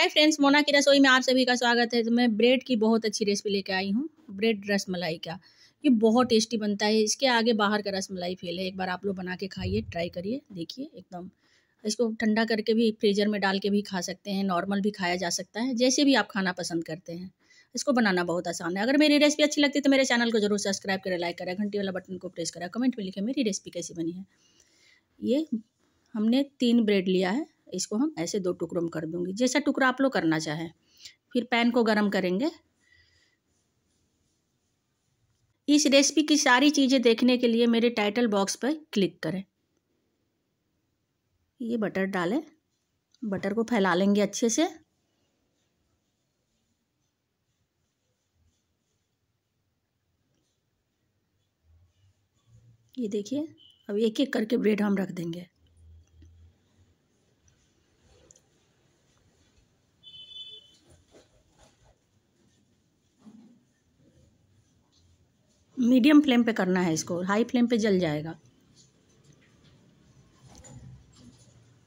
hi friends Mona की रसोई में आप सभी का स्वागत है तो मैं ब्रेड की बहुत अच्छी रेसिपी लेके आई हूँ ब्रेड रस मलाई का ये बहुत टेस्टी बनता है इसके आगे बाहर का रस मलाई फेल है एक बार आप लोग बना के खाइए ट्राई करिए देखिए एकदम इसको ठंडा करके भी फ्रीजर में डाल के भी खा सकते हैं नॉर्मल भी खाया जा सकता है जैसे भी आप खाना पसंद करते हैं इसको बनाना बहुत आसान है अगर मेरी रेसिपी अच्छी लगती है तो मेरे चैनल को जरूर सब्सक्राइब करें लाइक करें घंटी वाला बटन को प्रेस करें कमेंट में लिखें मेरी रेसिपी कैसी बनी है ये हमने तीन ब्रेड लिया है इसको हम ऐसे दो टुकड़ों में कर दूंगी जैसा टुकड़ा आप लोग करना चाहें फिर पैन को गर्म करेंगे इस रेसिपी की सारी चीज़ें देखने के लिए मेरे टाइटल बॉक्स पर क्लिक करें ये बटर डालें बटर को फैला लेंगे अच्छे से ये देखिए अब एक एक करके ब्रेड हम रख देंगे मीडियम फ्लेम पे करना है इसको हाई फ्लेम पे जल जाएगा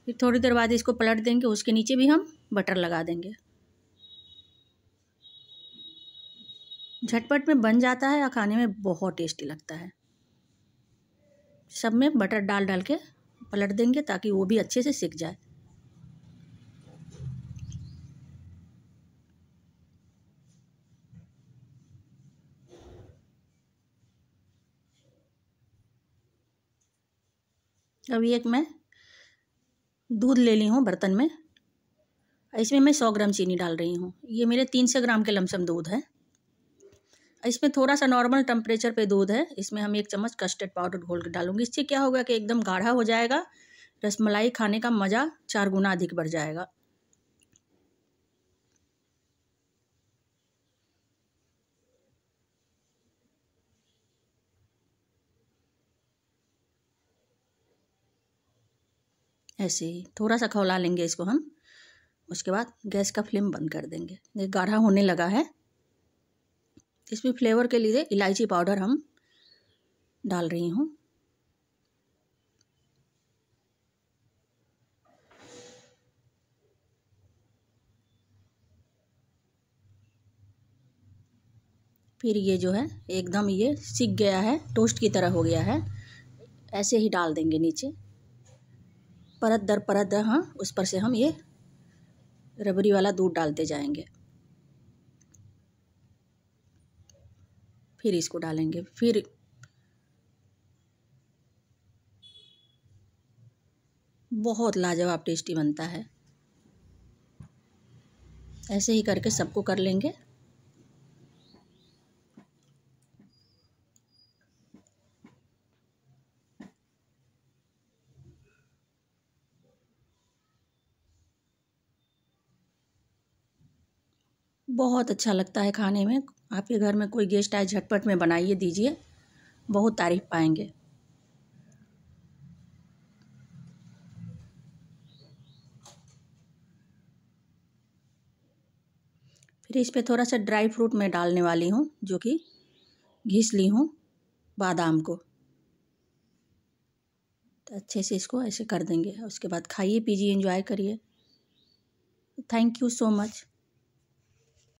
फिर थोड़ी देर बाद इसको पलट देंगे उसके नीचे भी हम बटर लगा देंगे झटपट में बन जाता है और खाने में बहुत टेस्टी लगता है सब में बटर डाल डाल के पलट देंगे ताकि वो भी अच्छे से सीख जाए अभी एक मैं दूध ले ली हूँ बर्तन में इसमें मैं सौ ग्राम चीनी डाल रही हूँ ये मेरे तीन सौ ग्राम के लमसम दूध है इसमें थोड़ा सा नॉर्मल टेम्परेचर पे दूध है इसमें हम एक चम्मच कस्टर्ड पाउडर घोल कर डालूंगी इससे क्या होगा कि एकदम गाढ़ा हो जाएगा रसमलाई खाने का मज़ा चार गुना अधिक बढ़ जाएगा ऐसे ही थोड़ा सा खौला लेंगे इसको हम उसके बाद गैस का फ्लेम बंद कर देंगे ये गाढ़ा होने लगा है इसमें फ्लेवर के लिए इलायची पाउडर हम डाल रही हूँ फिर ये जो है एकदम ये सीख गया है टोस्ट की तरह हो गया है ऐसे ही डाल देंगे नीचे परत दर परत दर हाँ उस पर से हम ये रबड़ी वाला दूध डालते जाएंगे फिर इसको डालेंगे फिर बहुत लाजवाब टेस्टी बनता है ऐसे ही करके सबको कर लेंगे बहुत अच्छा लगता है खाने में आपके घर में कोई गेस्ट आए झटपट में बनाइए दीजिए बहुत तारीफ पाएंगे फिर इस पे थोड़ा सा ड्राई फ्रूट मैं डालने वाली हूँ जो कि घिस ली हूँ बादाम को तो अच्छे से इसको ऐसे कर देंगे उसके बाद खाइए पीजिए एंजॉय करिए थैंक यू सो मच